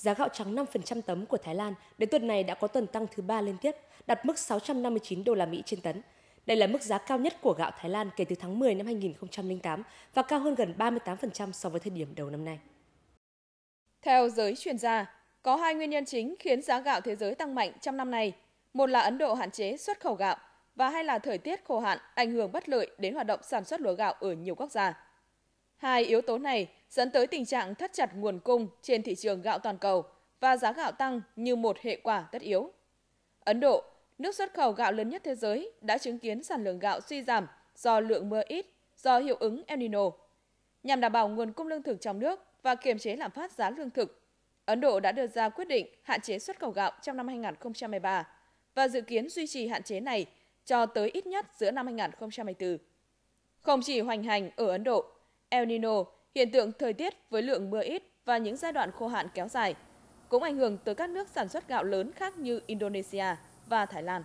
giá gạo trắng 5% tấm của Thái Lan đến tuần này đã có tuần tăng thứ ba liên tiếp, đạt mức 659 đô la Mỹ trên tấn. Đây là mức giá cao nhất của gạo Thái Lan kể từ tháng 10 năm 2008 và cao hơn gần 38% so với thời điểm đầu năm nay. Theo giới chuyên gia, có hai nguyên nhân chính khiến giá gạo thế giới tăng mạnh trong năm nay. Một là Ấn Độ hạn chế xuất khẩu gạo và hai là thời tiết khô hạn ảnh hưởng bất lợi đến hoạt động sản xuất lúa gạo ở nhiều quốc gia. Hai yếu tố này dẫn tới tình trạng thắt chặt nguồn cung trên thị trường gạo toàn cầu và giá gạo tăng như một hệ quả tất yếu. Ấn Độ, nước xuất khẩu gạo lớn nhất thế giới, đã chứng kiến sản lượng gạo suy giảm do lượng mưa ít, do hiệu ứng El Nino. Nhằm đảm bảo nguồn cung lương thực trong nước và kiềm chế lạm phát giá lương thực, Ấn Độ đã đưa ra quyết định hạn chế xuất khẩu gạo trong năm 2013 và dự kiến duy trì hạn chế này cho tới ít nhất giữa năm 2024. Không chỉ hoành hành ở Ấn Độ, El Nino, hiện tượng thời tiết với lượng mưa ít và những giai đoạn khô hạn kéo dài, cũng ảnh hưởng tới các nước sản xuất gạo lớn khác như Indonesia và Thái Lan.